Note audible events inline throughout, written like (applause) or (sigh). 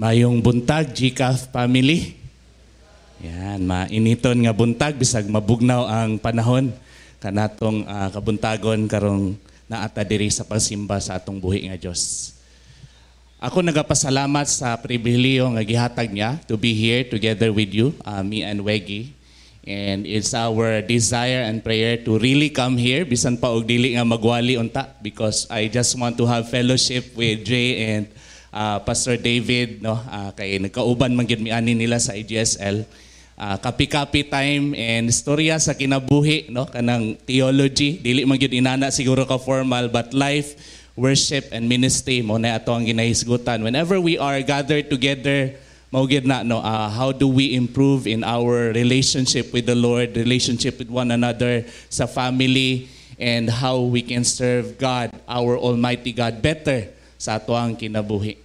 Mayong buntag, Gcath family. Yan, mainiton nga buntag, bisag mabugnaw ang panahon. Kanatong uh, kabuntagon karong naata diri sa pagsimba sa atong buhi nga Dios. Ako nagapasalamat sa pribiliyo nga gihatag niya to be here together with you, uh, me and Wegi. And it's our desire and prayer to really come here bisan pa og dili nga magwali unta because I just want to have fellowship with Jay and uh, Pastor David, no, uh, kay nagkauban man gyud miani nila sa IGSL. Uh, ah, kapi-kapi time and storya sa kinabuhi no kanang theology dili man gyud inana siguro ka formal but life worship and ministry mo na ato ang ginahisgutan whenever we are gathered together mao gid na no uh, how do we improve in our relationship with the Lord relationship with one another sa family and how we can serve God our almighty God better sa ang kinabuhi.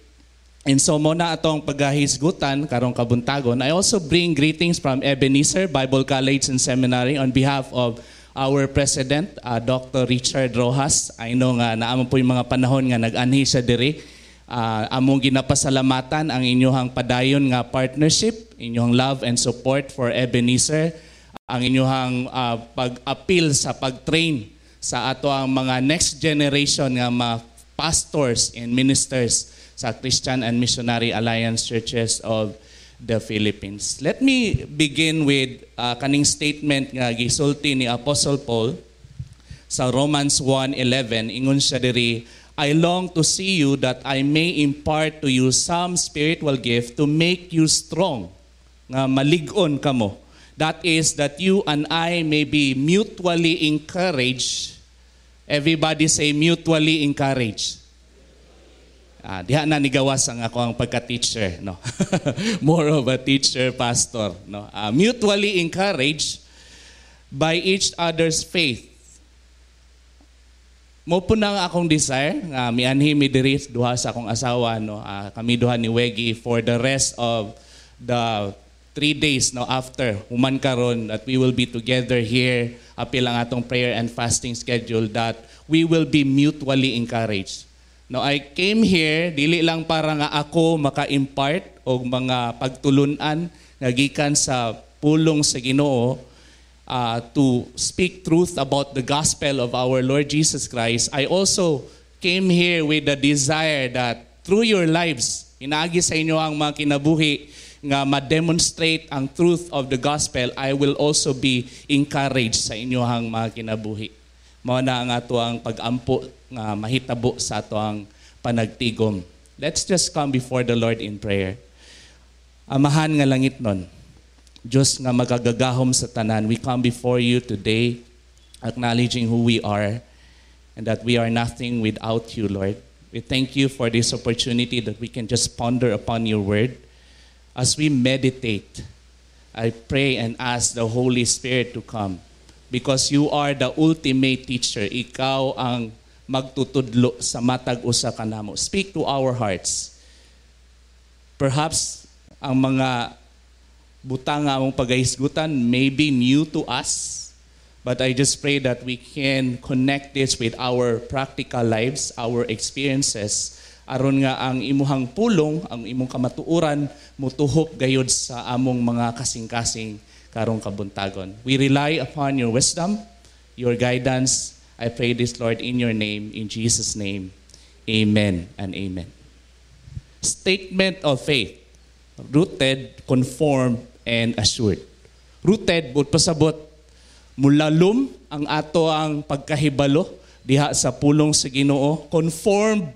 And so mo na atong paghahisgutan karong kabuntagon. I also bring greetings from Ebenezer Bible College and Seminary on behalf of our president, uh, Dr. Richard Rojas. I know nga naamo po yung mga panahon nga nag-anhi sa diri. Uh, among ginapasalamatan ang inyong padayon nga partnership, inyong love and support for Ebenezer, ang inyong uh, pag-appeal sa pag-train sa ato ang mga next generation nga mga pastors and ministers sa Christian and Missionary Alliance Churches of the Philippines. Let me begin with uh, kaning statement nga gisulti ni Apostle Paul sa Romans 1:11 ingon siya diri I long to see you that I may impart to you some spiritual gift to make you strong nga maligon kamo that is that you and I may be mutually encouraged Everybody say mutually encourage. Ah, diha na nigawas ang ako ang pagka-teacher, no. (laughs) More of a teacher pastor, no. Ah, mutually encourage by each other's faith. Mo po na akong desire nga uh, mianhi mi diri duha sa akong asawa no uh, kami duha ni Weggy for the rest of the three days no after human karon that we will be together here apil ang atong prayer and fasting schedule that we will be mutually encouraged. Now, I came here, dili lang para nga ako maka-impart o mga pagtulunan nga gikan sa pulong sa Ginoo uh, to speak truth about the gospel of our Lord Jesus Christ. I also came here with the desire that through your lives, inaagi sa inyo ang mga kinabuhi, nga ma-demonstrate ang truth of the gospel, I will also be encouraged sa inyohang mga kinabuhi. Mao na ang atoang ang pag-ampo nga mahitabo sa atoang panagtigom. Let's just come before the Lord in prayer. Amahan nga langit nun, Diyos nga magagagahom sa tanan, we come before you today acknowledging who we are and that we are nothing without you, Lord. We thank you for this opportunity that we can just ponder upon your word as we meditate, I pray and ask the Holy Spirit to come because you are the ultimate teacher. Ikaw ang magtutudlo sa matag usa kanamo. Speak to our hearts. Perhaps ang mga butang among pagahisgutan maybe new to us, but I just pray that we can connect this with our practical lives, our experiences, aron nga ang imuhang pulong, ang imong kamatuuran motuhop gayod sa among mga kasing-kasing karong kabuntagon. We rely upon your wisdom, your guidance. I pray this, Lord, in your name, in Jesus' name. Amen and amen. Statement of faith. Rooted, conformed, and assured. Rooted, but pasabot, mulalum ang ato ang pagkahibalo diha sa pulong sa Ginoo. Conformed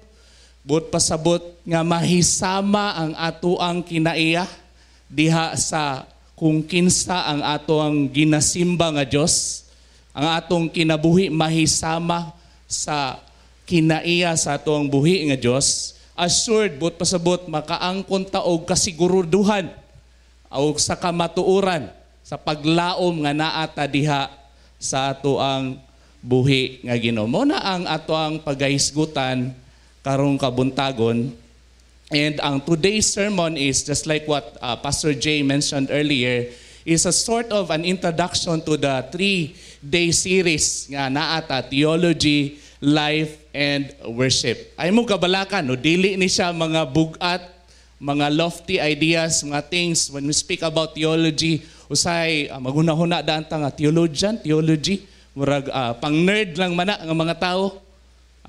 But pasabot nga mahisama ang atoang kinaiya diha sa kung kinsa ang atoang ginasimba nga Dios ang atong kinabuhi mahisama sa kinaiya sa atong buhi nga Dios assured but pasabot makaangkon ta og kasiguruduhan og sa kamatuoran sa paglaom nga naa ta diha sa ato ang buhi nga Ginoo mo na ang ato ang paghisgutan karong kabuntagon. And ang today's sermon is just like what uh, Pastor Jay mentioned earlier, is a sort of an introduction to the three-day series nga naata, Theology, Life, and Worship. Ay mo kabalakan, no? dili ni siya mga bugat, mga lofty ideas, mga things. When we speak about theology, usay uh, ah, maguna-huna daan ta nga theologian, theology, murag uh, ah, pang nerd lang mana ang mga tao.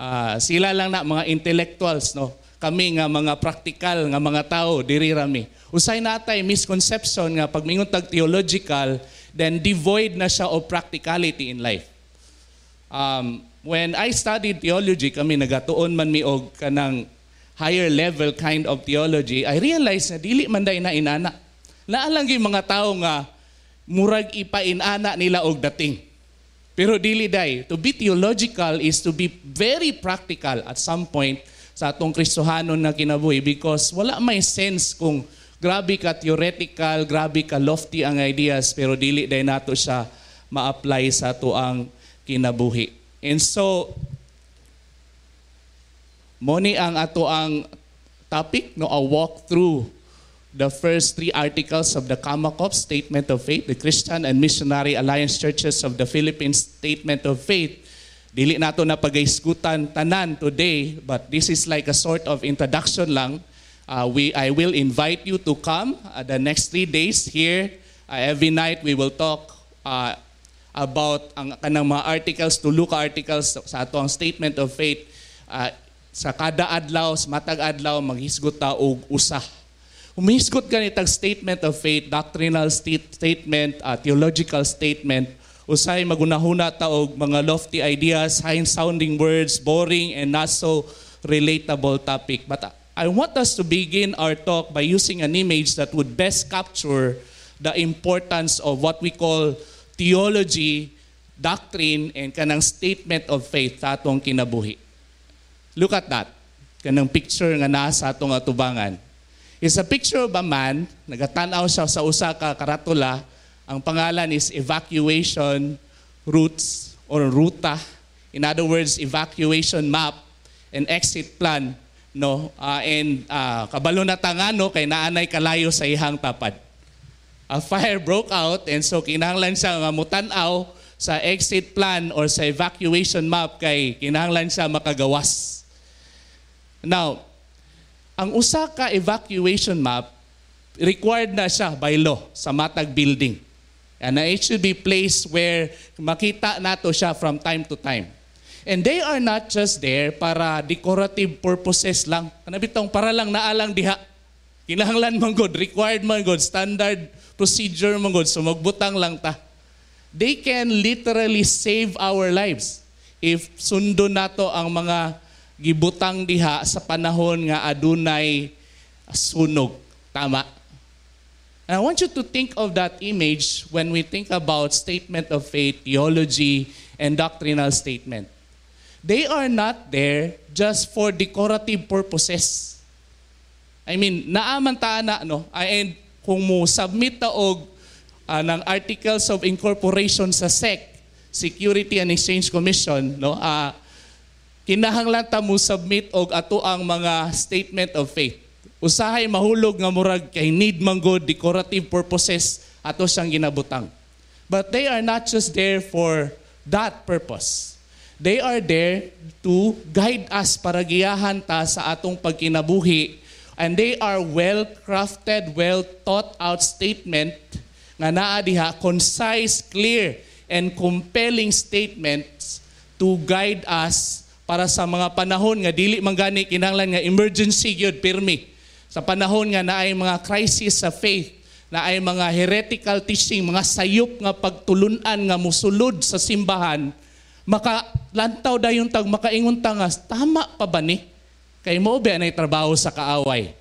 Uh, sila lang na mga intellectuals, no? Kami nga mga practical nga mga tao diri rami. Usay natay misconception nga pag mingon tag theological, then devoid na siya of practicality in life. Um, when I studied theology, kami nagatuon man mi og kanang higher level kind of theology, I realized na dili man day na inana. Naalang yung mga tao nga murag ipainana nila og dating. Pero dili day, to be theological is to be very practical at some point sa atong Kristohanon na kinabuhi because wala may sense kung grabe ka theoretical, grabe ka lofty ang ideas pero dili day nato siya ma-apply sa ato ang kinabuhi. And so mo ni ang ato ang topic no a walk through the first three articles of the Kamakop Statement of Faith, the Christian and Missionary Alliance Churches of the Philippines Statement of Faith. Dili nato na pagaisgutan tanan today, but this is like a sort of introduction lang. Uh, we, I will invite you to come uh, the next three days here. Uh, every night we will talk uh, about ang kanang mga articles, to look articles sa atong Statement of Faith. Uh, sa kada adlaw, sa matag adlaw, maghisgot ta og usah Umisgot ganit tag statement of faith, doctrinal state, statement, uh, theological statement, usay magunahuna taog mga lofty ideas, high-sounding words, boring and not so relatable topic. But ah, I want us to begin our talk by using an image that would best capture the importance of what we call theology, doctrine, and kanang statement of faith sa atong kinabuhi. Look at that. Kanang picture nga nasa atong atubangan is a picture of a man, nagatanaw siya sa usa ka karatula. Ang pangalan is evacuation routes or ruta. In other words, evacuation map and exit plan. No? Uh, and uh, kabalo na tangano kay naanay kalayo sa ihang tapad. A fire broke out and so kinahanglan siya nga mutanaw sa exit plan or sa evacuation map kay kinahanglan siya makagawas. Now, ang usa ka evacuation map required na siya by law sa matag building. And it should be placed where makita nato siya from time to time. And they are not just there para decorative purposes lang. Kanabitong para lang naalang diha. Kinahanglan man God, required man God, standard procedure man God, sumagbutang lang ta. They can literally save our lives if sundo nato ang mga gibutang diha sa panahon nga adunay sunog. Tama? And I want you to think of that image when we think about statement of faith, theology, and doctrinal statement. They are not there just for decorative purposes. I mean, naaman ta na, no? And kung mo submit ta og uh, ng Articles of Incorporation sa SEC, Security and Exchange Commission, no? Uh, kinahanglan ta mo submit og ato ang mga statement of faith. Usahay mahulog nga murag kay need man god decorative purposes ato siyang ginabutang. But they are not just there for that purpose. They are there to guide us para giyahan ta sa atong pagkinabuhi and they are well crafted, well thought out statement nga naa diha concise, clear and compelling statements to guide us para sa mga panahon nga dili man gani kinahanglan nga emergency gyud pirmi. Sa panahon nga naay mga crisis sa faith, naay mga heretical teaching, mga sayop nga pagtulunan nga musulod sa simbahan, makalantaw dayon tag makaingon tangas tama pa ba ni? Kay mo ba nay trabaho sa kaaway.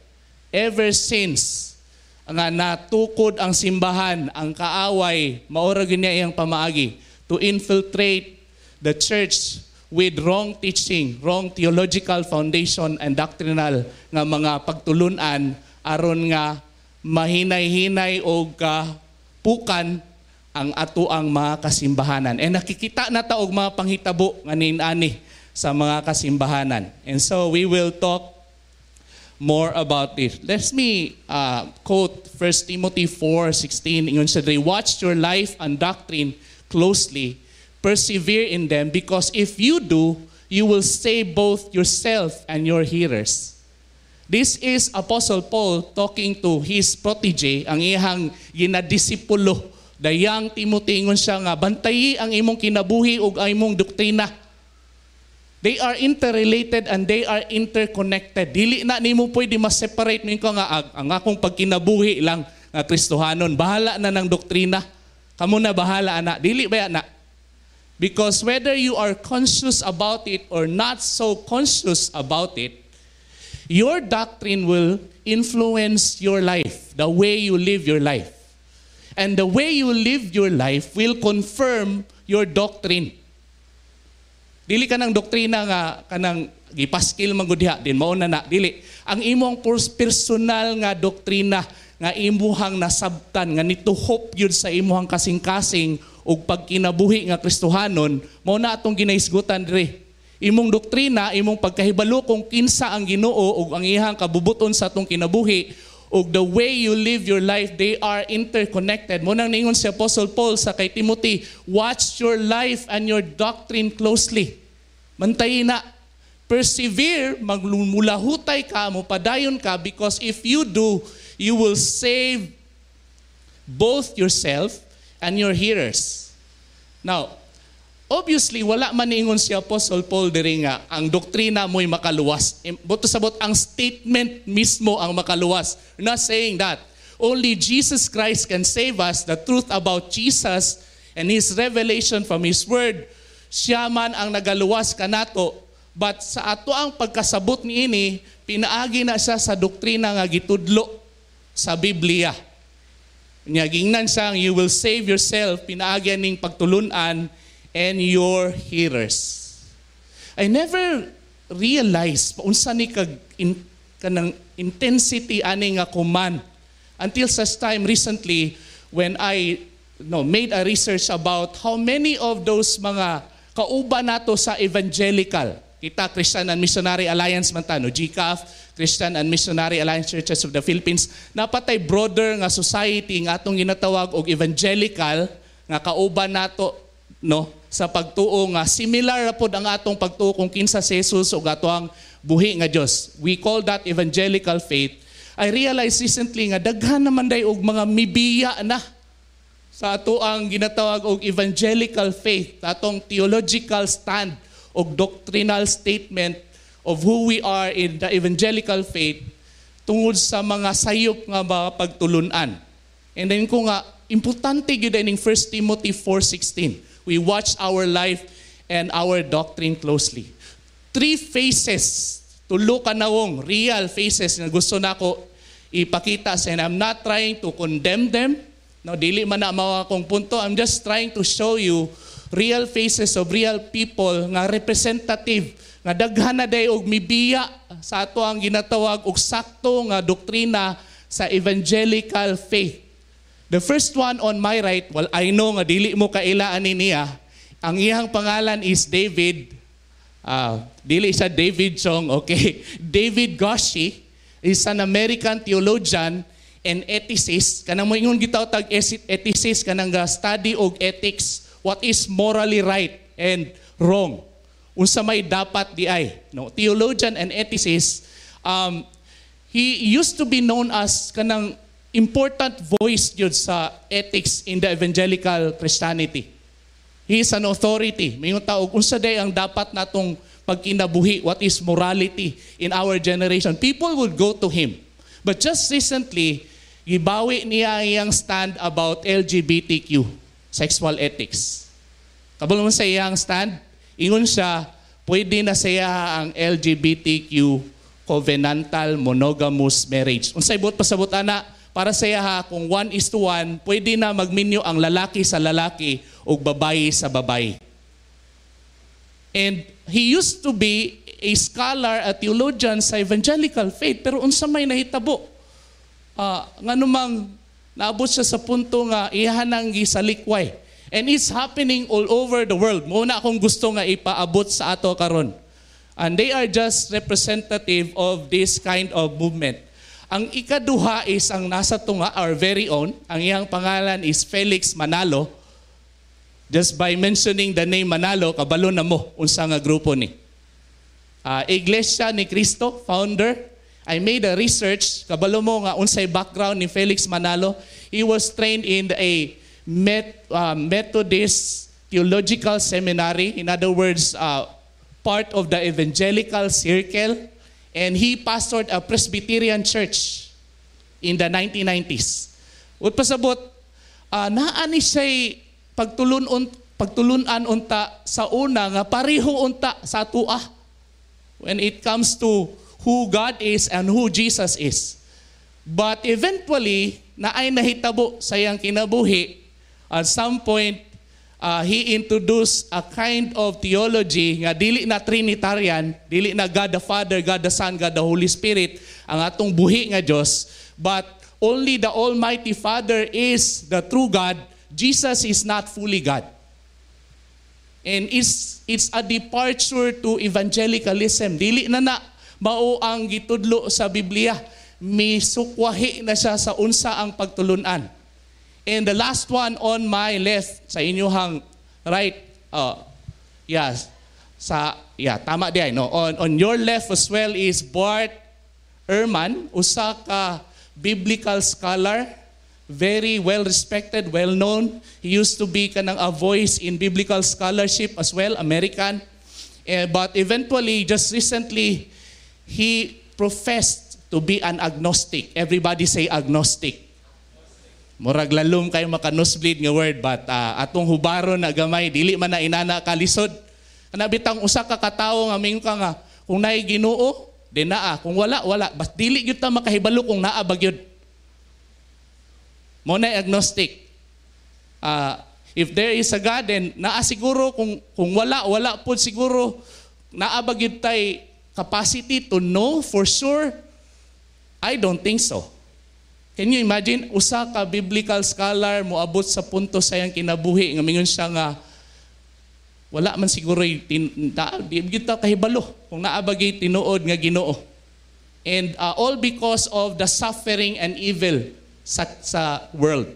Ever since nga natukod ang simbahan, ang kaaway, maura niya iyang pamaagi to infiltrate the church with wrong teaching, wrong theological foundation and doctrinal nga mga pagtulunan aron nga mahinay-hinay og kapukan ah, ang ato ang mga kasimbahanan. And eh, nakikita na ta og mga panghitabo nga ani sa mga kasimbahanan. And so we will talk more about it. Let me uh, quote 1 Timothy 4:16 ingon sa Watch your life and doctrine closely Persevere in them because if you do, you will save both yourself and your hearers. This is Apostle Paul talking to his protege, ang ihang ginadisipulo, dayang Timothy ingon siya nga, bantayi ang imong kinabuhi ug ang imong doktrina. They are interrelated and they are interconnected. Dili na nimo pwede ma-separate ninyo nga ang akong pagkinabuhi lang nga Kristohanon. Bahala na ng doktrina. Kamo na bahala ana. Dili ba na? Because whether you are conscious about it or not so conscious about it, your doctrine will influence your life, the way you live your life. And the way you live your life will confirm your doctrine. Dili ka ng doktrina nga kanang gipaskil magudya din mao na na dili. Ang imong personal nga doktrina nga imuhang nasabtan nga nituhop yun sa imuhang kasing-kasing ug pagkinabuhi nga Kristohanon mao na atong ginaisgutan diri. Imong doktrina, imong pagkahibalo kung kinsa ang Ginoo ug ang ihang kabubuton sa atong kinabuhi ug the way you live your life they are interconnected. Mo nang ningon si Apostle Paul sa kay Timothy, watch your life and your doctrine closely. Mantay na persevere, magmulahutay ka, mupadayon ka, because if you do, you will save both yourself and your hearers. Now, obviously, wala man maningon si Apostle Paul diri nga ang doktrina mo'y makaluwas. Buto sabot, ang statement mismo ang makaluwas. We're not saying that. Only Jesus Christ can save us. The truth about Jesus and His revelation from His Word, siya man ang nagaluwas kanato. But sa ato ang pagkasabot ni ini, pinaagi na siya sa doktrina nga gitudlo sa Biblia. Nya gingnan sang you will save yourself pinaagyan ning pagtulunan and your hearers. I never realized paunsa ni kag in, kanang intensity ani nga kuman until such time recently when I no made a research about how many of those mga kauba nato sa evangelical kita Christian and Missionary Alliance man ta no GCAF Christian and Missionary Alliance Churches of the Philippines napatay broader nga society nga atong ginatawag og evangelical nga kauban nato no sa pagtuo nga similar ra pod ang atong pagtuo kung kinsa si Jesus ug atoang buhi nga Dios we call that evangelical faith I realize recently nga daghan naman day og mga mibiya na sa ato ang ginatawag og evangelical faith atong theological stand o doctrinal statement of who we are in the evangelical faith tungod sa mga sayop nga mga pagtulunan. And then ko nga, importante yun din 1 Timothy 4.16. We watch our life and our doctrine closely. Three faces, tulo ka nawong real faces na gusto na ako ipakita sa and I'm not trying to condemn them. No, dili man na mga akong punto. I'm just trying to show you real faces of real people nga representative nga daghan na day og mibiya sa ato ang ginatawag og sakto nga doktrina sa evangelical faith. The first one on my right, well, I know nga dili mo kailaan ni niya. Ang iyang pangalan is David. Uh, dili siya David Chong, (laughs) okay? David Goshi is an American theologian and ethicist. Kanang mo ingon gitaw tag ethicist kanang study og ethics what is morally right and wrong. Unsa may dapat di ay. No? Theologian and ethicist, um, he used to be known as kanang important voice yun sa ethics in the evangelical Christianity. He is an authority. Mayong taog, unsa day ang dapat natong pagkinabuhi, what is morality in our generation. People would go to him. But just recently, gibawi niya iyang stand about LGBTQ sexual ethics. Kabalo mo sa iyang stand, ingon siya, pwede na siya ang LGBTQ covenantal monogamous marriage. Unsay buot pasabot ana para sa iya kung one is to one, pwede na magminyo ang lalaki sa lalaki o babae sa babae. And he used to be a scholar, a theologian sa evangelical faith, pero unsa may nahitabo. Uh, nga namang Naabot siya sa punto nga ihanang gisalikway. And it's happening all over the world. Muna akong gusto nga ipaabot sa ato karon. And they are just representative of this kind of movement. Ang ikaduha is ang nasa tunga, our very own. Ang iyang pangalan is Felix Manalo. Just by mentioning the name Manalo, kabalo na mo unsa nga grupo ni. Uh, Iglesia ni Cristo, founder, I made a research, kabalo mo nga unsay background ni Felix Manalo. He was trained in a Met, uh, Methodist Theological Seminary. In other words, uh, part of the evangelical circle. And he pastored a Presbyterian church in the 1990s. Ut pasabot, uh, naani siya'y pagtulun un, pagtulunan unta sa una nga pariho unta sa tuah When it comes to who God is and who Jesus is. But eventually, na ay nahitabo sa iyang kinabuhi, at some point, uh, he introduced a kind of theology nga dili na Trinitarian, dili na God the Father, God the Son, God the Holy Spirit, ang atong buhi nga Dios, but only the Almighty Father is the true God. Jesus is not fully God. And it's, it's a departure to evangelicalism. Dili na na mao ang gitudlo sa Biblia misukwahi na siya sa unsa ang pagtulunan and the last one on my left sa inyuhang right uh, yes sa yeah tama di no on on your left as well is Bart Ehrman usa ka biblical scholar very well respected, well known. He used to be kanang a voice in biblical scholarship as well, American. Uh, but eventually, just recently, he professed to be an agnostic. Everybody say agnostic. Murag lalom kayo maka-nosebleed nga word but uh, atong hubaro na gamay dili man na inana kalisod. Anabitang usa ka katawo nga mingon ka nga kung naay Ginoo di naa kung wala wala bas dili gyud ta makahibalo kung naa ba gyud. Mo na agnostic. Uh, if there is a God then naa siguro kung kung wala wala pud siguro naa ba gyud tay capacity to know for sure? I don't think so. Can you imagine, usa ka biblical scholar moabot sa punto sa iyang kinabuhi, nga mingon siya nga, wala man siguro tinta, di kita kahibalo kung naabagay tinuod nga ginoo. And uh, all because of the suffering and evil sa, sa world.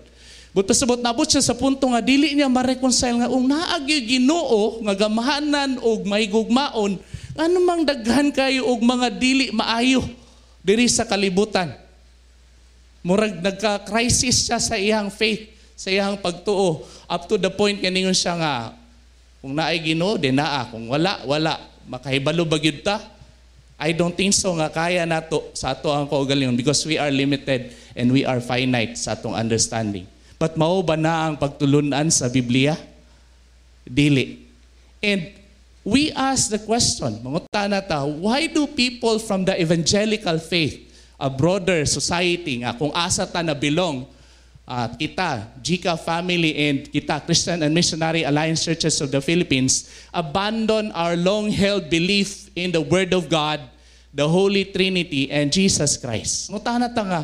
But pasabot nabot siya sa punto nga dili niya ma-reconcile nga ung um, naagyo Ginoo nga gamahanan og mahigugmaon ano mang daghan kayo og mga dili maayo diri sa kalibutan. Murag nagka-crisis siya sa iyang faith, sa iyang pagtuo. Up to the point kaningon siya nga, kung naay Ginoo, dinaa. Kung wala, wala. Makahibalo ba gyud ta? I don't think so nga kaya nato sa ato ang kaugalingon because we are limited and we are finite sa atong understanding. But mao ba na ang pagtulunan sa Biblia? Dili. And we ask the question, mga ta, why do people from the evangelical faith, a broader society nga, kung asa ta na belong, uh, kita, Jika family and kita, Christian and Missionary Alliance Churches of the Philippines, abandon our long-held belief in the Word of God, the Holy Trinity, and Jesus Christ. Mga ta nga,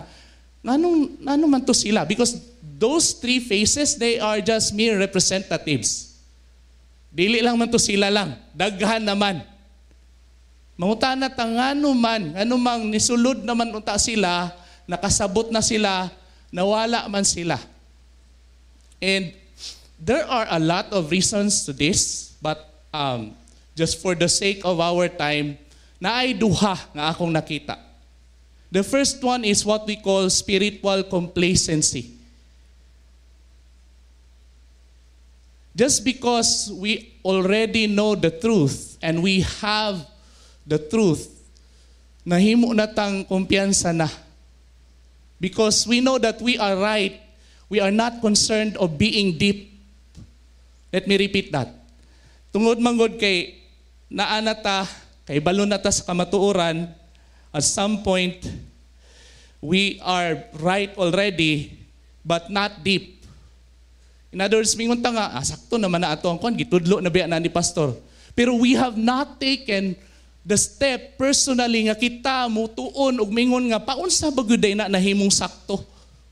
Anong, ano man to sila? Because those three faces, they are just mere representatives Dili lang man to sila lang, daghan naman. Mangutana ta ngano man, ano mang nisulod naman unta sila, nakasabot na sila, nawala man sila. And there are a lot of reasons to this, but um, just for the sake of our time, naay duha nga akong nakita. The first one is what we call spiritual complacency. Just because we already know the truth and we have the truth, nahimo na tang kumpiyansa na. Because we know that we are right. We are not concerned of being deep. Let me repeat that. Tungod manggod kay naana ta, kay balo na ta sa kamatuoran, at some point, we are right already, but not deep. In other words, mingon ta nga, ah, sakto naman na ato ang kon, gitudlo na biya na ni pastor. Pero we have not taken the step personally nga kita mo tuon og mingon nga paunsa ba gud na nahimong sakto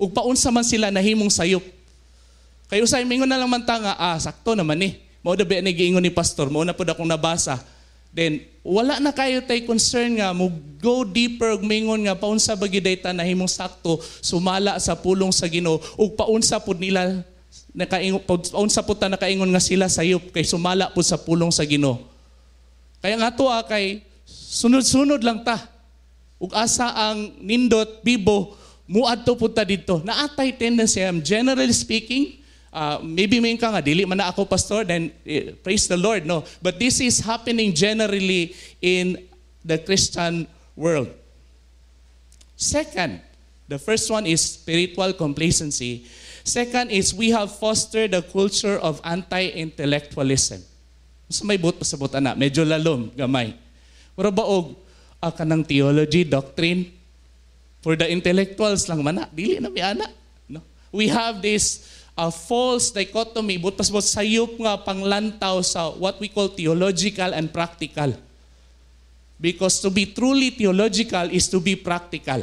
ug paunsa man sila nahimong sayop. Kayo sa mingon na lang man ta nga, ah, sakto naman ni. Eh. Mao na biya ni giingon ni pastor, mao na pud akong nabasa. Then wala na kayo tay concern nga mo go deeper og mingon nga paunsa ba gid ta nahimong sakto sumala sa pulong sa Ginoo ug paunsa pud nila nakaingon paun sa puta nakaingon nga sila sayop kay sumala po sa pulong sa Ginoo. Kaya nga to ah, kay sunod-sunod lang ta. Ug asa ang nindot bibo muadto pud ta didto. atay tendency am generally speaking Uh, maybe may ka nga, dili man ako pastor, then eh, praise the Lord. No, but this is happening generally in the Christian world. Second, the first one is spiritual complacency. Second is, we have fostered a culture of anti-intellectualism. Mas may but sa buta na, medyo lalom, gamay. Pero baog, ah, kanang theology, doctrine, for the intellectuals lang mana, dili na may ana. No? We have this a uh, false dichotomy, but pas mo sayop nga panglantaw sa what we call theological and practical. Because to be truly theological is to be practical.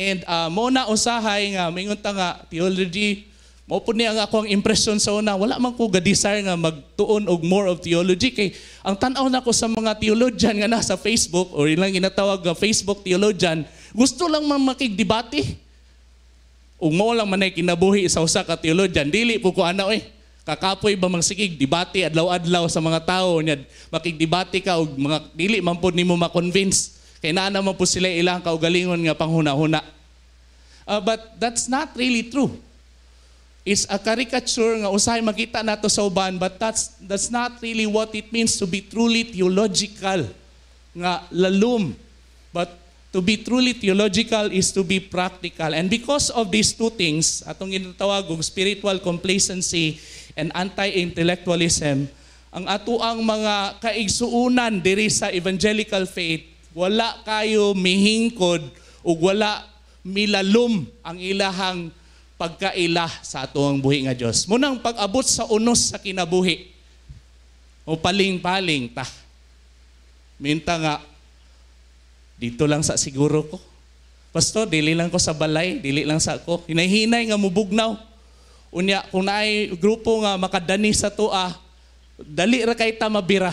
And uh, ah, mo na usahay nga mingunta nga theology Maupo niya nga ako ang impression sa una, wala man ko ga-desire nga magtuon og more of theology. Kay ang tanaw na ko sa mga theologian nga nasa Facebook, or ilang ginatawag nga Facebook theologian, gusto lang man makigdebate. Ug mo lang manay kinabuhi sa usa ka theologian, dili po ko ana oy. Eh. Kakapoy ba mang sikig debate adlaw-adlaw sa mga tao nya makigdebate ka og mga dili man pod nimo ma-convince. Kaya eh, na naman po sila ilang kaugalingon nga panghuna-huna. Uh, but that's not really true. It's a caricature nga usahay makita nato sa uban but that's that's not really what it means to be truly theological nga lalum. But to be truly theological is to be practical. And because of these two things, atong ginatawag og spiritual complacency and anti-intellectualism, ang atuang mga kaigsuunan diri sa evangelical faith wala kayo mihingkod ug wala milalum ang ilahang pagkaila sa atuang buhi nga Dios. Munang pag-abot sa unos sa kinabuhi. O paling-paling ta. Minta nga dito lang sa siguro ko. Pasto, dili lang ko sa balay, dili lang sa ako. Hinahinay nga mubugnaw. Unya, kung naay grupo nga makadani sa tua, dali ra kay ta mabira.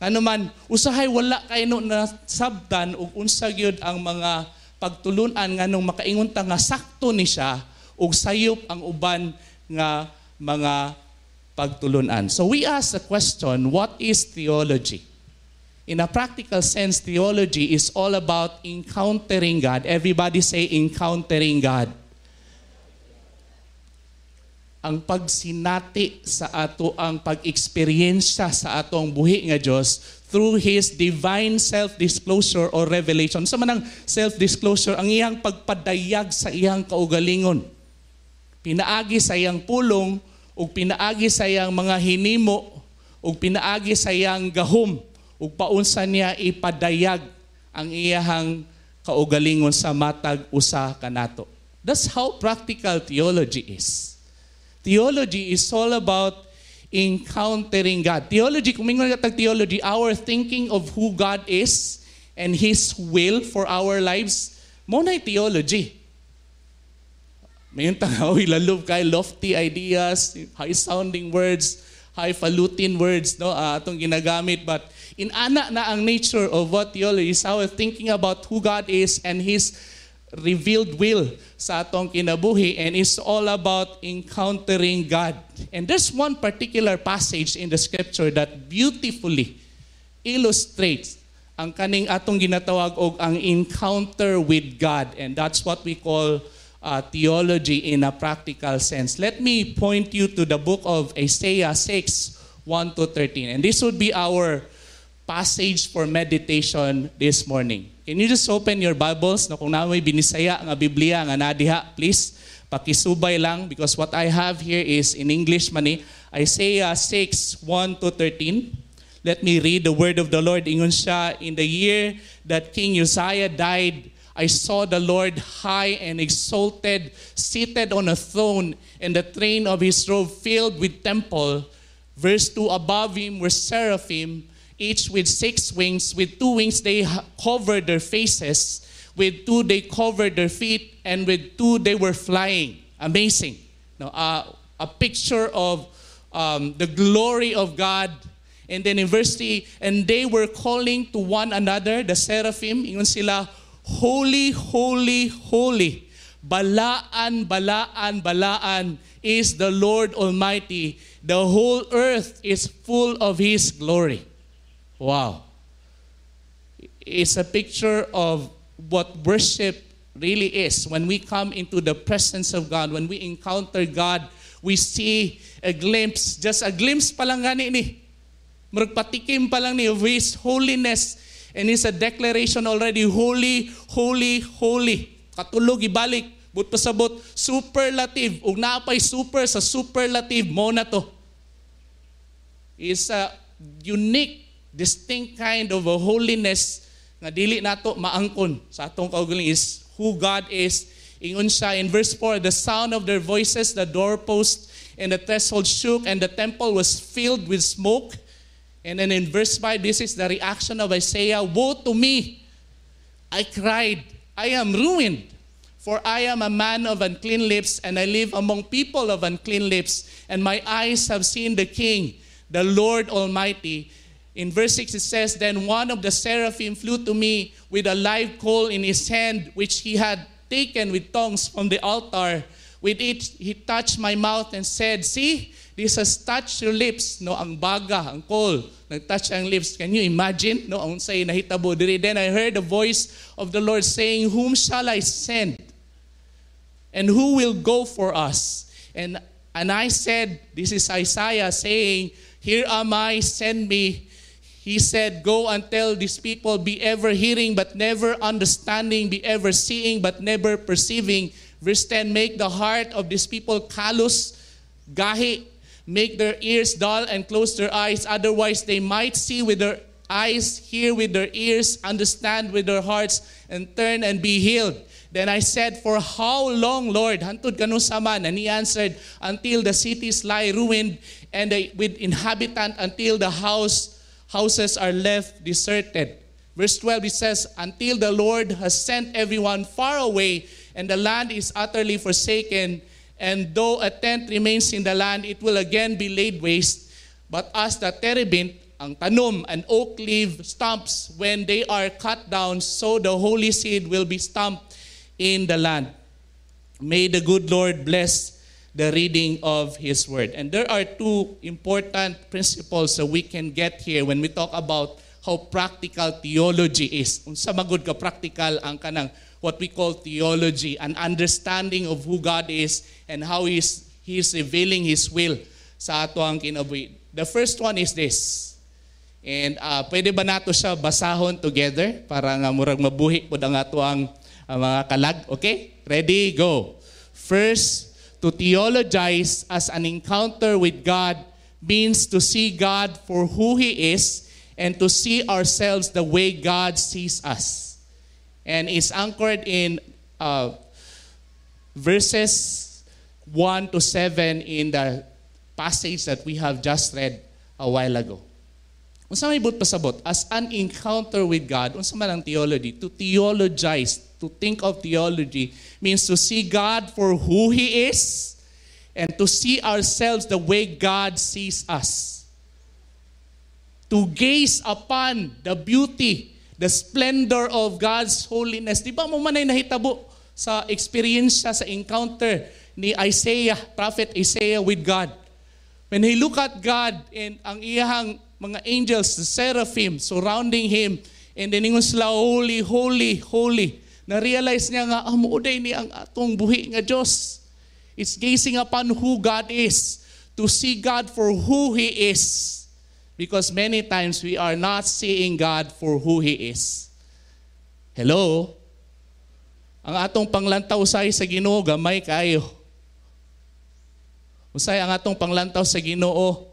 Ano man, usahay wala kay no na sabdan ug unsa gyud ang mga pagtulunan nganong makaingon ta nga sakto ni siya ug sayop ang uban nga mga pagtulunan. So we ask the question, what is theology? In a practical sense, theology is all about encountering God. Everybody say encountering God ang pagsinati sa ato ang pag experience sa ato ang buhi nga Dios through his divine self-disclosure or revelation. Sa manang self-disclosure, ang iyang pagpadayag sa iyang kaugalingon. Pinaagi sa iyang pulong o pinaagi sa iyang mga hinimo o pinaagi sa iyang gahom o paunsa niya ipadayag ang iyang kaugalingon sa matag usa kanato. That's how practical theology is. Theology is all about encountering God. Theology, kung mingon theology, our thinking of who God is and His will for our lives, mo na theology. Mayon tangaw, ilalove kay lofty ideas, high-sounding words, high-falutin words, no? Uh, atong ginagamit. But in ana na ang nature of what theology is our thinking about who God is and His revealed will sa atong kinabuhi and it's all about encountering God. And there's one particular passage in the scripture that beautifully illustrates ang kaning atong ginatawag og ang encounter with God and that's what we call uh, theology in a practical sense. Let me point you to the book of Isaiah 6, 1 to 13. And this would be our passage for meditation this morning. Can you just open your Bibles No, kung namoy binisaya nga Biblia nga nadiha, please? Pakisubay lang because what I have here is in English mani, eh, Isaiah 6, 1 to 13. Let me read the word of the Lord. Ingon siya, in the year that King Uzziah died, I saw the Lord high and exalted, seated on a throne, and the train of his robe filled with temple. Verse 2, above him were seraphim, each with six wings. With two wings, they covered their faces. With two, they covered their feet. And with two, they were flying. Amazing. Now, uh, a picture of um, the glory of God. And then in verse 3, and they were calling to one another, the seraphim, ingon sila, Holy, holy, holy. Balaan, balaan, balaan is the Lord Almighty. The whole earth is full of His glory. Wow. It's a picture of what worship really is. When we come into the presence of God, when we encounter God, we see a glimpse, just a glimpse pa lang gani ni. Magpatikim pa lang ni of His holiness. And it's a declaration already, holy, holy, holy. Katulog, ibalik, but pasabot, superlative. Ug napay super sa superlative mo na to. It's a unique distinct kind of a holiness na dili nato maangkon sa atong kaugaling is who God is. Ingon siya in verse 4, the sound of their voices, the doorpost and the threshold shook and the temple was filled with smoke. And then in verse 5, this is the reaction of Isaiah, woe to me. I cried, I am ruined. For I am a man of unclean lips, and I live among people of unclean lips, and my eyes have seen the King, the Lord Almighty. In verse 6 it says, Then one of the seraphim flew to me with a live coal in his hand, which he had taken with tongs from the altar. With it, he touched my mouth and said, See, this has touched your lips. No, ang baga, ang coal, nag-touch ang lips. Can you imagine? No, ang say, nahitabo diri. Then I heard the voice of the Lord saying, Whom shall I send? And who will go for us? And, and I said, This is Isaiah saying, Here am I, send me. He said, Go and tell these people, be ever hearing but never understanding, be ever seeing but never perceiving. Verse 10 Make the heart of these people callous, gahi. Make their ears dull and close their eyes, otherwise they might see with their eyes, hear with their ears, understand with their hearts, and turn and be healed. Then I said, For how long, Lord? Hantod Ganusaman." And he answered, Until the cities lie ruined, and the, with inhabitant until the house houses are left deserted. Verse 12, it says, Until the Lord has sent everyone far away, and the land is utterly forsaken, and though a tent remains in the land, it will again be laid waste. But as the terebinth, ang tanum, and oak leaf stumps, when they are cut down, so the holy seed will be stumped in the land. May the good Lord bless the reading of His Word. And there are two important principles that we can get here when we talk about how practical theology is. Unsa magud ka practical ang kanang what we call theology, an understanding of who God is and how he is, he is revealing His will sa ato ang kinabuhi. The first one is this. And uh, pwede ba nato siya basahon together para nga murag mabuhi po ang ato ang uh, mga kalag? Okay? Ready? Go. First To theologize as an encounter with God means to see God for who He is and to see ourselves the way God sees us. And is anchored in uh, verses 1 to 7 in the passage that we have just read a while ago. Unsa may but pasabot? As an encounter with God, unsa man ang theology? To theologize, to think of theology means to see God for who He is and to see ourselves the way God sees us. To gaze upon the beauty, the splendor of God's holiness. Di ba mo man ay nahitabo sa experience sa encounter ni Isaiah, Prophet Isaiah with God. When he look at God and ang iyang mga angels, the seraphim surrounding him. And then ingon sila, holy, holy, holy. Na-realize niya nga, amuday ah, ni ang atong buhi nga Diyos. It's gazing upon who God is. To see God for who He is. Because many times we are not seeing God for who He is. Hello? Ang atong panglantaw say sa Ginoo gamay kayo. Usay ang atong panglantaw sa Ginoo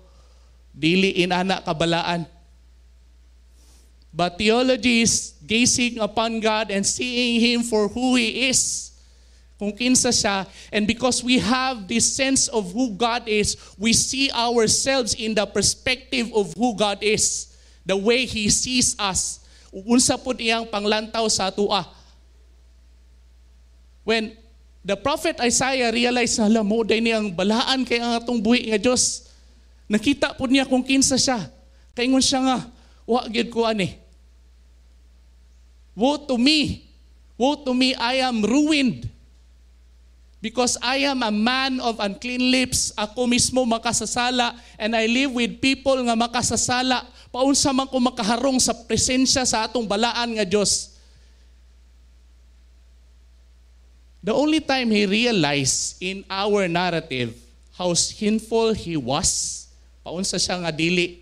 Dili inana kabalaan. But theology is gazing upon God and seeing Him for who He is. Kung kinsa siya. And because we have this sense of who God is, we see ourselves in the perspective of who God is. The way He sees us. Unsa po iyang panglantaw sa atua. When the prophet Isaiah realized, hala mo, day niyang balaan kay ang atong buhi nga Diyos Nakita po niya kung kinsa siya. Kaingon siya nga, wa gid ko ani. Woe to me. Woe to me, I am ruined. Because I am a man of unclean lips. Ako mismo makasasala and I live with people nga makasasala. Paunsa man ko makaharong sa presensya sa atong balaan nga Dios. The only time he realized in our narrative how sinful he was paunsa siya nga dili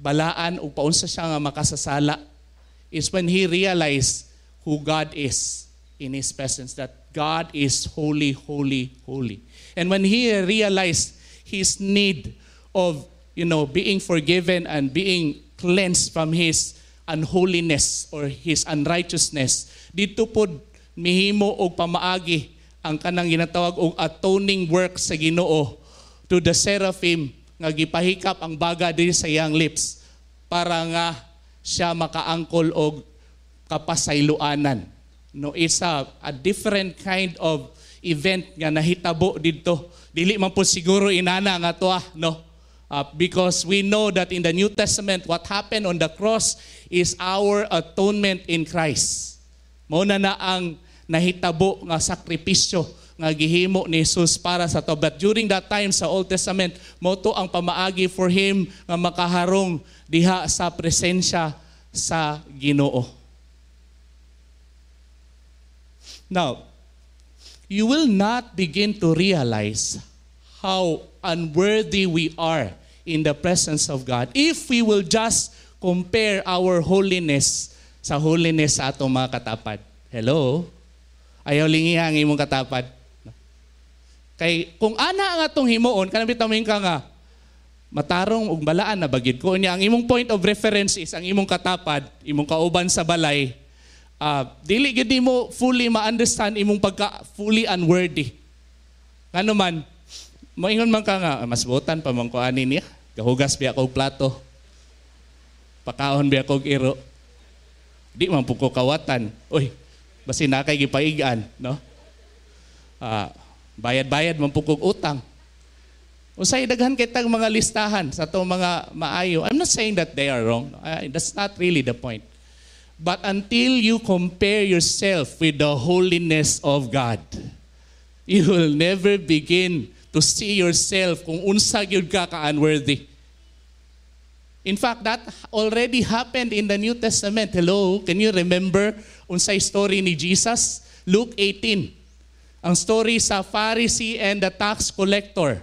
balaan o paunsa siya nga makasasala is when he realized who God is in his presence that God is holy, holy, holy. And when he realized his need of you know being forgiven and being cleansed from his unholiness or his unrighteousness, dito po mihimo og pamaagi ang kanang ginatawag og atoning work sa Ginoo to the seraphim nga gipahikap ang baga din sa iyang lips para nga siya makaangkol og kapasayloanan. No isa a different kind of event nga nahitabo didto. Dili man po siguro inana nga to ah, no. Uh, because we know that in the New Testament what happened on the cross is our atonement in Christ. Mao na na ang nahitabo nga sakripisyo nga gihimo ni Jesus para sa to. But during that time sa Old Testament, moto ang pamaagi for him nga makaharong diha sa presensya sa Ginoo. Now, you will not begin to realize how unworthy we are in the presence of God if we will just compare our holiness sa holiness sa atong mga katapad. Hello? Ayaw lingi ang imong katapad. Kay kung ana ang atong himuon, kanang bitaw ka nga matarong ug balaan na bagid ko niya ang imong point of reference is ang imong katapad, imong kauban sa balay. Uh, dili gid mo fully ma-understand imong pagka fully unworthy. Ngano man moingon man ka nga ah, mas butan pa man ko ani niya. Gahugas biya kog plato. Pakaon biya kog iro. Di man po ko kawatan. Uy, basi nakay gipaigan, no? Ah, Bayad-bayad man pukog utang. Usay daghan kay tag mga listahan sa to mga maayo. I'm not saying that they are wrong. Uh, that's not really the point. But until you compare yourself with the holiness of God, you will never begin to see yourself kung unsa gyud ka ka unworthy. In fact, that already happened in the New Testament. Hello, can you remember unsay story ni Jesus? Luke 18 ang story sa Pharisee and the tax collector.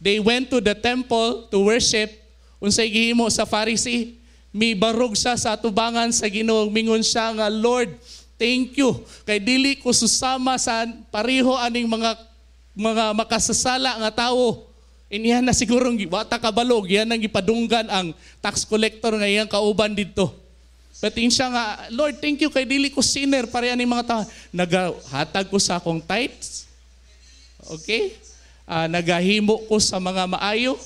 They went to the temple to worship. Unsay gihimo sa Pharisee, mi barog siya sa atubangan sa Ginoo, mingon siya nga Lord, thank you kay dili ko susama sa pareho aning mga mga makasasala nga tawo. Inihan na siguro wa ta kabalog, yan ang gipadunggan ang tax collector nga iyang kauban didto. Pating siya nga, Lord, thank you kay dili ko sinner. para ni mga tao, naghatag ko sa akong tithes. Okay? Uh, ah, nagahimo ko sa mga maayo.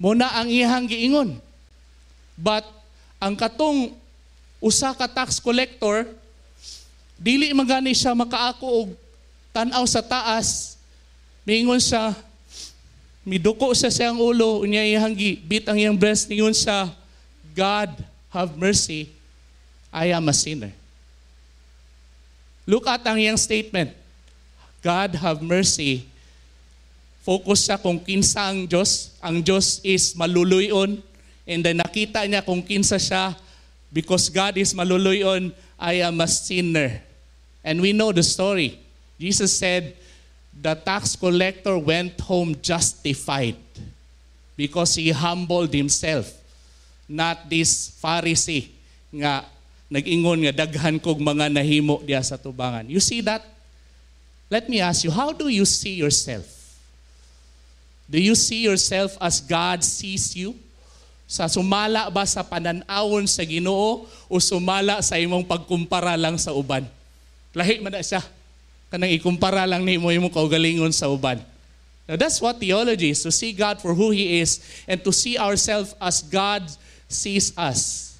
Muna ang ihang giingon. But ang katong usa ka tax collector dili magani siya makaako og tan-aw sa taas. Miingon siya, miduko sa siyang ulo, unya ihanggi, bit ang iyang breast niyon sa God have mercy, I am a sinner. Look at ang iyang statement. God have mercy. Focus siya kung kinsa ang Diyos. Ang Diyos is maluluyon. And then nakita niya kung kinsa siya. Because God is maluluyon, I am a sinner. And we know the story. Jesus said, the tax collector went home justified because he humbled himself. Not this Pharisee nga nagingon nga daghan kog mga nahimo diya sa tubangan. You see that? Let me ask you, how do you see yourself? Do you see yourself as God sees you? Sa sumala ba sa pananawon sa Ginoo o sumala sa imong pagkumpara lang sa uban? Lahi man na siya. Kanang ikumpara lang ni mo imong kaugalingon sa uban. Now that's what theology is, to see God for who He is and to see ourselves as God sees us.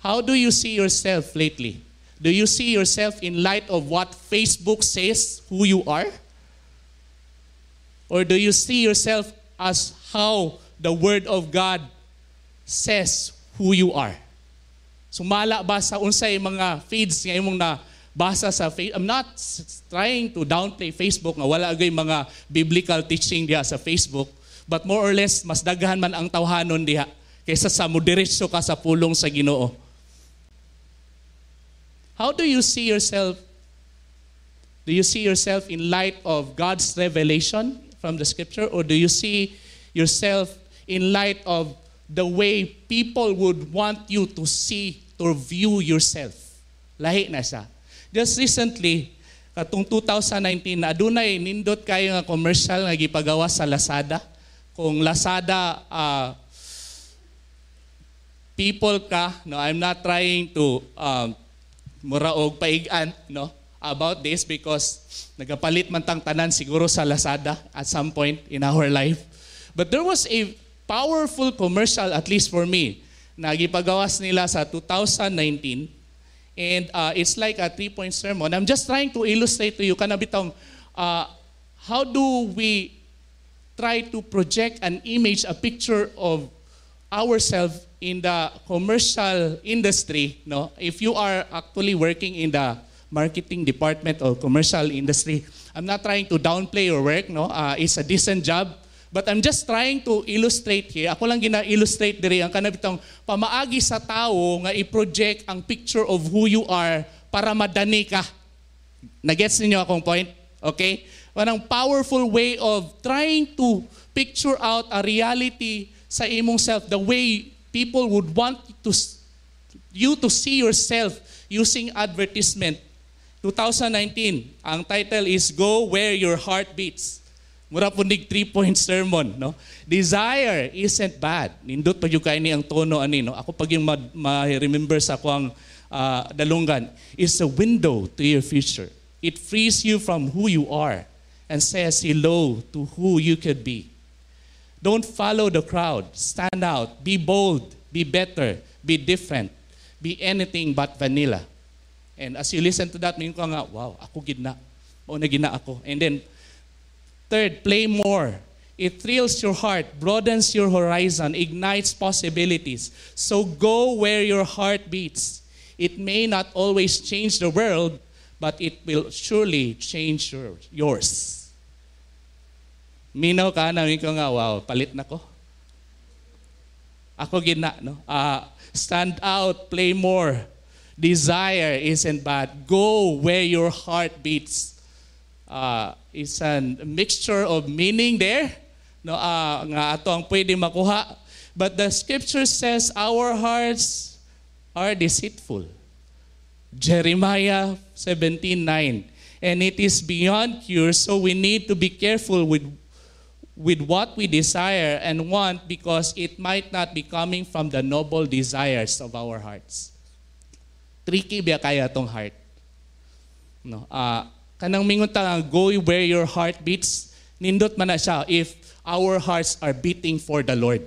How do you see yourself lately? Do you see yourself in light of what Facebook says who you are? Or do you see yourself as how the Word of God says who you are? Sumala ba sa unsay mga feeds nga imong na basa sa Facebook. I'm not trying to downplay Facebook nga wala agay mga biblical teaching diha sa Facebook. But more or less, mas daghan man ang tawhanon diha kaysa sa modereso ka sa pulong sa ginoo. How do you see yourself? Do you see yourself in light of God's revelation from the scripture? Or do you see yourself in light of the way people would want you to see, or view yourself? Lahi na siya. Just recently, katong 2019 na adunay nindot kayo nga commercial nga gipagawa sa Lazada. Kung Lazada uh, people ka, no, I'm not trying to um, ah, muraog paigan, no, about this because nagapalit man tang tanan siguro sa Lazada at some point in our life. But there was a powerful commercial, at least for me, na gipagawas nila sa 2019 And uh, it's like a three-point sermon. I'm just trying to illustrate to you, kanabitong, uh, how do we try to project an image, a picture of ourselves in the commercial industry, no? If you are actually working in the marketing department or commercial industry, I'm not trying to downplay your work, no? Uh, it's a decent job. But I'm just trying to illustrate here. Ako lang gina-illustrate diri ang kanabitong pamaagi sa tao nga i-project ang picture of who you are para madani ka. Nagets ninyo akong point? Okay? Parang powerful way of trying to picture out a reality sa imong self, the way people would want to you to see yourself using advertisement. 2019, ang title is Go Where Your Heart Beats. Mura po dig three-point sermon, no? Desire isn't bad. Nindot pa yung kaini ang tono ani, no? Ako pag yung ma-remember ma- sa ako ang uh, ah, dalungan, is a window to your future. It frees you from who you are and says hello to who you could be. Don't follow the crowd. Stand out. Be bold. Be better. Be different. Be anything but vanilla. And as you listen to that, mayroon ka nga, wow, ako gid na. Mauna gid na ako. And then, Third, play more. It thrills your heart, broadens your horizon, ignites possibilities. So go where your heart beats. It may not always change the world, but it will surely change your, yours. Minaw ka na, ko nga, wow, palit na ko. Ako gina, no? Uh, stand out, play more. Desire isn't bad. Go where your heart beats. Uh, is a mixture of meaning there no uh, nga ato ang pwede makuha but the scripture says our hearts are deceitful Jeremiah 17:9 and it is beyond cure so we need to be careful with with what we desire and want because it might not be coming from the noble desires of our hearts tricky ba kaya tong heart no uh, Kanang mingon ta go where your heart beats, nindot man na siya if our hearts are beating for the Lord.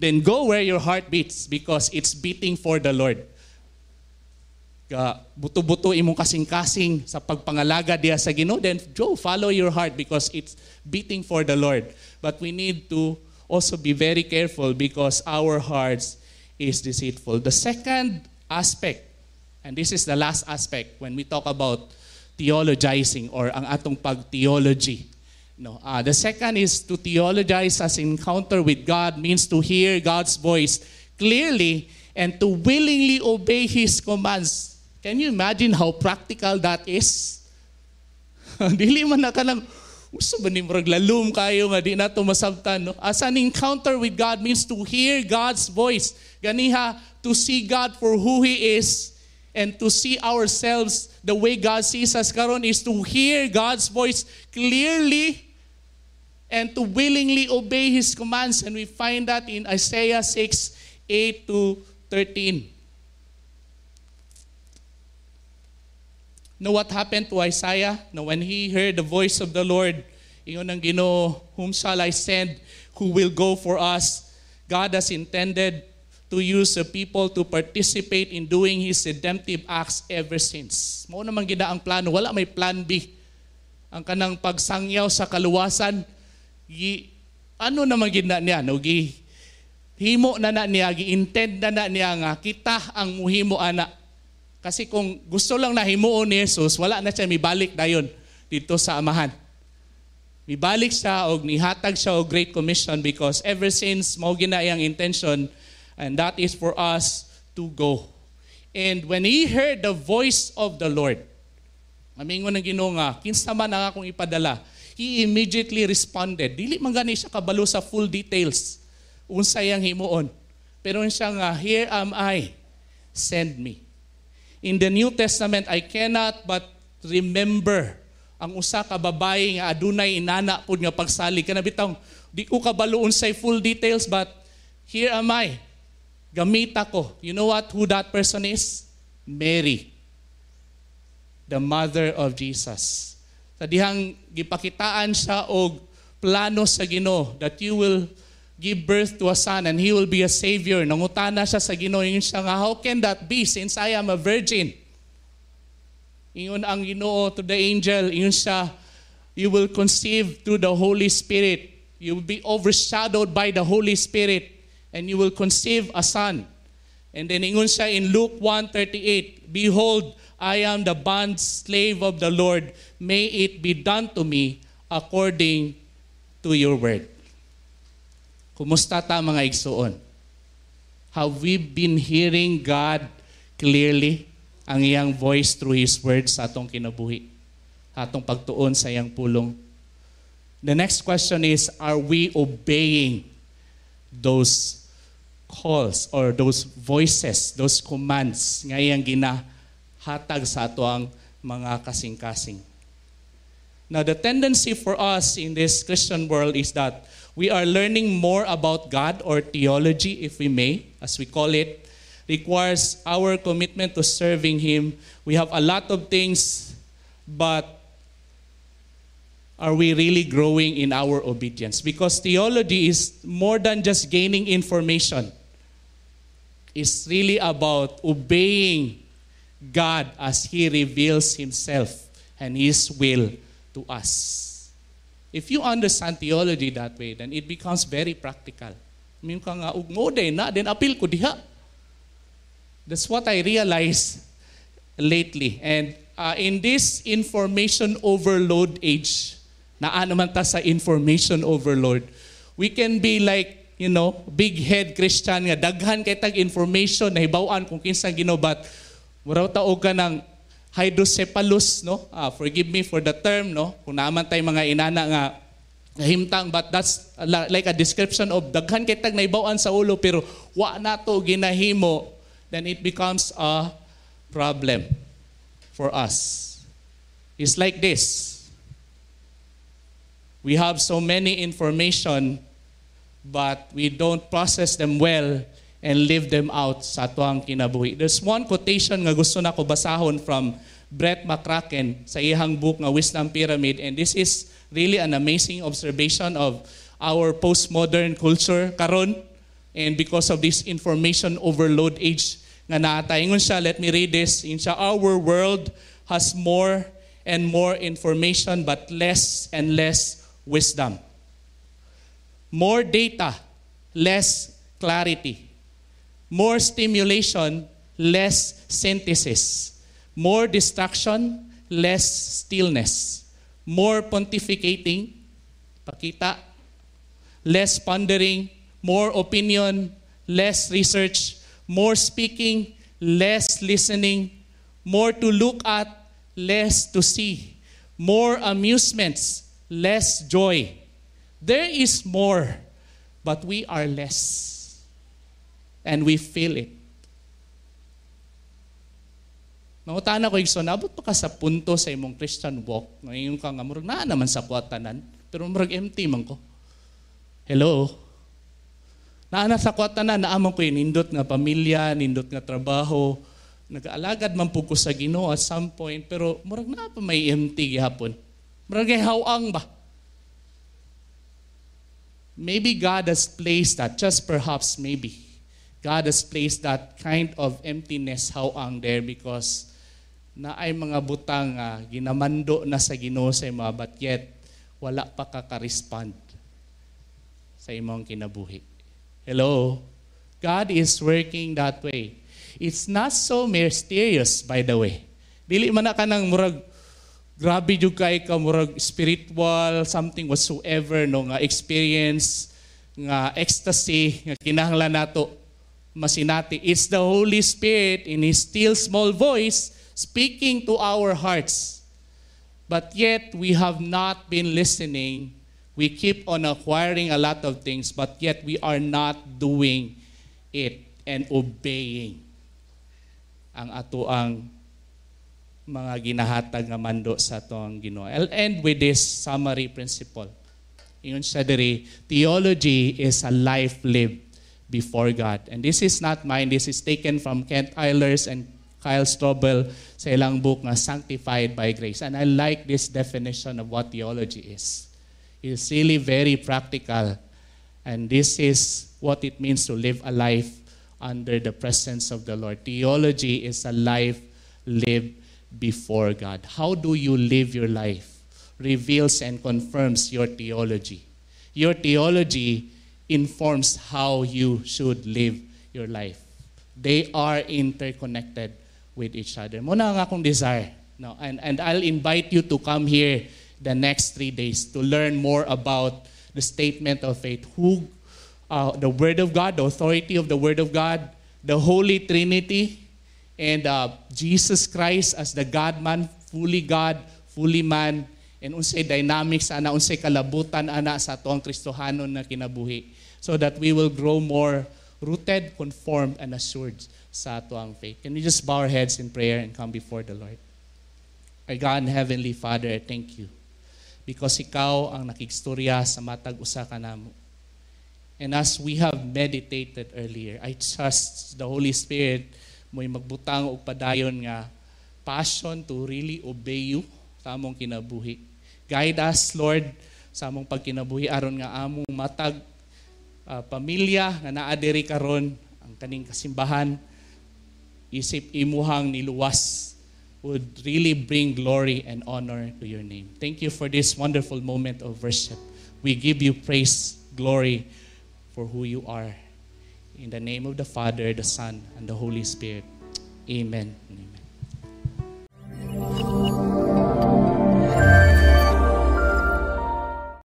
Then go where your heart beats because it's beating for the Lord. Uh, buto-buto imong kasing-kasing sa pagpangalaga diya sa Ginoo then go follow your heart because it's beating for the Lord but we need to also be very careful because our hearts is deceitful the second aspect And this is the last aspect when we talk about theologizing or ang atong pag-theology. No, uh, the second is to theologize as encounter with God means to hear God's voice clearly and to willingly obey His commands. Can you imagine how practical that is? (laughs) Dili man na ka lang, gusto ba ni lalum kayo nga di na to masabtan. No? As an encounter with God means to hear God's voice. Ganiha, to see God for who He is and to see ourselves the way God sees us karon is to hear God's voice clearly and to willingly obey His commands. And we find that in Isaiah 6, 8 to 13. Know what happened to Isaiah? Now when he heard the voice of the Lord, ingon ang Ginoo, whom shall I send? Who will go for us? God has intended to use the people to participate in doing His redemptive acts ever since. Mao namang gina ang plano. Wala may plan B. Ang kanang pagsangyaw sa kaluwasan, gi, ano namang gina niya? No? Gi, himo na na niya, gi-intend na na niya nga, kita ang muhimo ana. kasi kung gusto lang na himuon ni Jesus, wala na siya mibalik dayon dito sa amahan. Mibalik siya o nihatag siya o Great Commission because ever since mao gina iyang intention and that is for us to go. And when he heard the voice of the Lord, Amingon ng ginunga, kinsa man nga akong ipadala. He immediately responded. Dili man gani siya kabalo sa full details unsay ang himuon. Pero siya nga, here am I, send me. In the New Testament, I cannot but remember ang usa ka babae nga adunay inana pud nga pagsali kana bitaw di ko kabalo unsay full details but here am I Gamit ako. You know what? Who that person is? Mary. The mother of Jesus. Sa dihang gipakitaan siya og plano sa Ginoo that you will give birth to a son and he will be a savior. Nangutana siya sa Ginoo ingon siya nga how can that be since I am a virgin? Ingon ang Ginoo to the angel yun siya you will conceive through the Holy Spirit. You will be overshadowed by the Holy Spirit and you will conceive a son. And then ingon siya in Luke 1:38, Behold, I am the bond slave of the Lord. May it be done to me according to your word. Kumusta ta mga igsuon? Have we been hearing God clearly ang iyang voice through His word sa atong kinabuhi? Atong pagtuon sa iyang pulong? The next question is, are we obeying those calls or those voices, those commands nga ginahatag sa ato ang mga kasing-kasing. Now the tendency for us in this Christian world is that we are learning more about God or theology if we may, as we call it, requires our commitment to serving him. We have a lot of things but are we really growing in our obedience? Because theology is more than just gaining information. is really about obeying God as He reveals Himself and His will to us. If you understand theology that way, then it becomes very practical. Mim ka nga na, then appeal ko diha. That's what I realized lately. And uh, in this information overload age, na ano man ta sa information overload, we can be like you know, big head Christian nga daghan kay tag information na hibaw-an kung kinsa ginobat. Muraw ta og ng hydrocephalus, no? Ah, forgive me for the term, no? Kung naman tay mga inana nga himtang but that's like a description of daghan kay tag nahibaw-an sa ulo pero wa na to ginahimo then it becomes a problem for us. It's like this. We have so many information but we don't process them well and leave them out sa tuang kinabuhi. There's one quotation nga gusto na ko basahon from Brett McCracken sa ihang book nga Wisdom Pyramid and this is really an amazing observation of our postmodern culture karon and because of this information overload age nga naataingon siya let me read this in siya our world has more and more information but less and less wisdom More data, less clarity. More stimulation, less synthesis. More distraction, less stillness. More pontificating, pakita. Less pondering, more opinion, less research. More speaking, less listening. More to look at, less to see. More amusements, less joy There is more, but we are less. And we feel it. Mangutana ko igsoon, abot pa ka sa punto sa imong Christian walk, na iyong kang murag na naman sa kuwatanan, pero murag empty man ko. Hello? Naana sa kuwatanan, naamang ko nindot nga pamilya, nindot nga trabaho, nagaalagad man po ko sa Ginoo at some point, pero murag na pa may empty gihapon. Murag hawang eh, ba? Maybe God has placed that, just perhaps maybe. God has placed that kind of emptiness how ang there because na ay mga butang uh, ginamando na sa Ginoo sa ima but yet wala pa ka ka-respond sa imong kinabuhi. Hello. God is working that way. It's not so mysterious by the way. Dili man na ka ng murag grabe yung kay ka murag spiritual something whatsoever no nga experience nga ecstasy nga kinahanglan nato masinati it's the holy spirit in his still small voice speaking to our hearts but yet we have not been listening we keep on acquiring a lot of things but yet we are not doing it and obeying ang ato ang mga ginahatag nga mando sa tong Ginoo. I'll end with this summary principle. Ingon siya diri, theology is a life lived before God. And this is not mine, this is taken from Kent Eilers and Kyle Strobel sa ilang book na Sanctified by Grace. And I like this definition of what theology is. It's really very practical. And this is what it means to live a life under the presence of the Lord. Theology is a life lived before God. How do you live your life reveals and confirms your theology. Your theology informs how you should live your life. They are interconnected with each other. Muna ang akong desire. No? And, and I'll invite you to come here the next three days to learn more about the statement of faith, who, uh, the Word of God, the authority of the Word of God, the Holy Trinity, and uh, Jesus Christ as the God-man, fully God, fully man, and unsay dynamics ana unsay kalabutan ana sa tuang Kristohanon na kinabuhi so that we will grow more rooted, conformed, and assured sa tuang faith. Can we just bow our heads in prayer and come before the Lord? Our God and Heavenly Father, thank you because ikaw ang nakikstorya sa matag usa ka namo. And as we have meditated earlier, I trust the Holy Spirit mo'y magbutang og padayon nga passion to really obey you sa among kinabuhi. Guide us, Lord, sa among pagkinabuhi aron nga among matag uh, pamilya nga naa diri karon ang kaning kasimbahan isip imuhang niluwas would really bring glory and honor to your name. Thank you for this wonderful moment of worship. We give you praise, glory for who you are In the name of the Father, the Son, and the Holy Spirit. Amen. Amen.